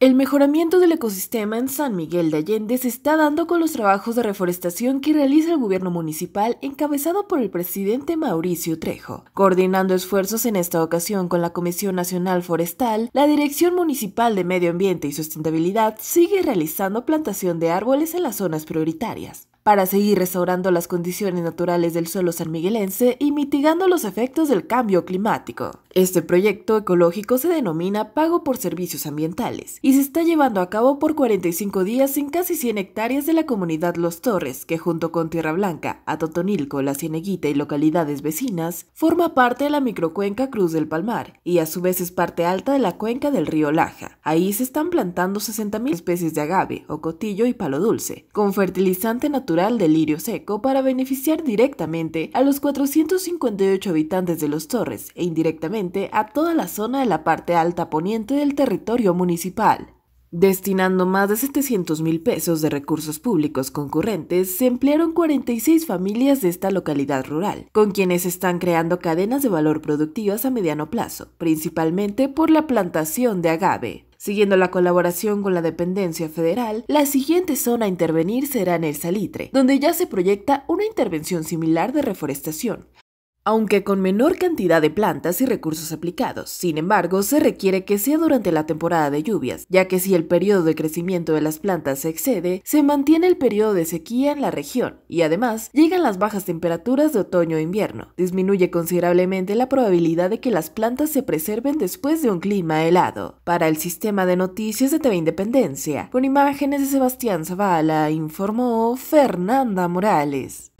El mejoramiento del ecosistema en San Miguel de Allende se está dando con los trabajos de reforestación que realiza el gobierno municipal encabezado por el presidente Mauricio Trejo. Coordinando esfuerzos en esta ocasión con la Comisión Nacional Forestal, la Dirección Municipal de Medio Ambiente y Sustentabilidad sigue realizando plantación de árboles en las zonas prioritarias para seguir restaurando las condiciones naturales del suelo sanmiguelense y mitigando los efectos del cambio climático. Este proyecto ecológico se denomina Pago por Servicios Ambientales y se está llevando a cabo por 45 días en casi 100 hectáreas de la comunidad Los Torres, que junto con Tierra Blanca, Atotonilco, La Cieneguita y localidades vecinas, forma parte de la microcuenca Cruz del Palmar y a su vez es parte alta de la cuenca del río Laja. Ahí se están plantando 60.000 especies de agave, ocotillo y palo dulce, con fertilizante natural de lirio seco para beneficiar directamente a los 458 habitantes de Los Torres e indirectamente a toda la zona de la parte alta poniente del territorio municipal. Destinando más de 700 mil pesos de recursos públicos concurrentes, se emplearon 46 familias de esta localidad rural, con quienes están creando cadenas de valor productivas a mediano plazo, principalmente por la plantación de agave. Siguiendo la colaboración con la dependencia federal, la siguiente zona a intervenir será en el Salitre, donde ya se proyecta una intervención similar de reforestación, aunque con menor cantidad de plantas y recursos aplicados. Sin embargo, se requiere que sea durante la temporada de lluvias, ya que si el periodo de crecimiento de las plantas se excede, se mantiene el periodo de sequía en la región y además llegan las bajas temperaturas de otoño e invierno. Disminuye considerablemente la probabilidad de que las plantas se preserven después de un clima helado. Para el sistema de noticias de TV Independencia, con imágenes de Sebastián Zavala, informó Fernanda Morales.